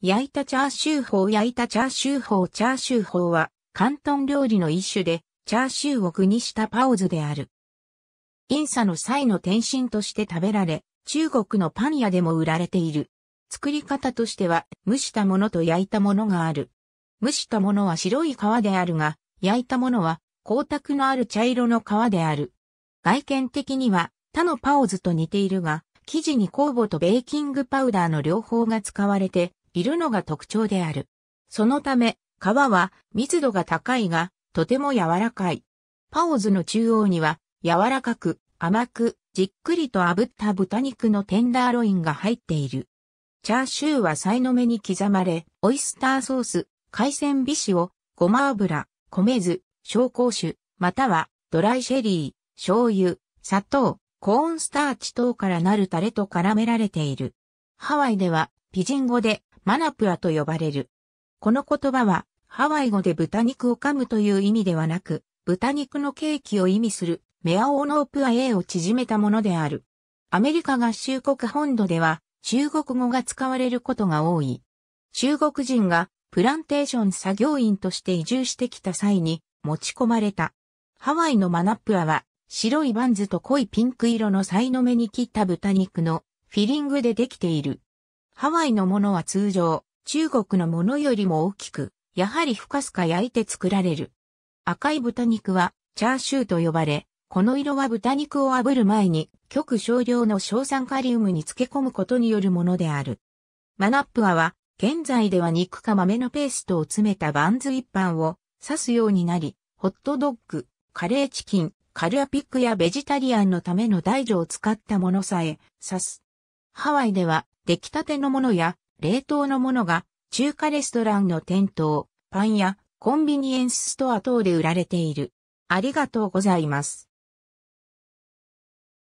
焼いたチャーシュー法焼いたチャーシュー法チャーシュー法は、関東料理の一種で、チャーシューを具にしたパオズである。インサの際の点心として食べられ、中国のパン屋でも売られている。作り方としては、蒸したものと焼いたものがある。蒸したものは白い皮であるが、焼いたものは光沢のある茶色の皮である。外見的には他のパオズと似ているが、生地に酵母とベーキングパウダーの両方が使われて、いるのが特徴である。そのため、皮は密度が高いが、とても柔らかい。パオズの中央には、柔らかく、甘く、じっくりと炙った豚肉のテンダーロインが入っている。チャーシューはさいの目に刻まれ、オイスターソース、海鮮美酒を、ごま油、米酢、紹興酒、またはドライシェリー、醤油、砂糖、コーンスターチ等からなるタレと絡められている。ハワイでは、ピジン語で、マナプアと呼ばれる。この言葉は、ハワイ語で豚肉を噛むという意味ではなく、豚肉のケーキを意味する、メアオノープア A を縮めたものである。アメリカ合衆国本土では、中国語が使われることが多い。中国人がプランテーション作業員として移住してきた際に持ち込まれた。ハワイのマナプアは白いバンズと濃いピンク色のサイの目に切った豚肉のフィリングでできている。ハワイのものは通常、中国のものよりも大きく、やはりふかすか焼いて作られる。赤い豚肉は、チャーシューと呼ばれ、この色は豚肉を炙る前に、極少量の硝酸カリウムに漬け込むことによるものである。マナップアは、現在では肉か豆のペーストを詰めたバンズ一般を指すようになり、ホットドッグ、カレーチキン、カルアピックやベジタリアンのための大女を使ったものさえ指す。ハワイでは出来たてのものや冷凍のものが中華レストランの店頭、パン屋、コンビニエンスストア等で売られている。ありがとうございます。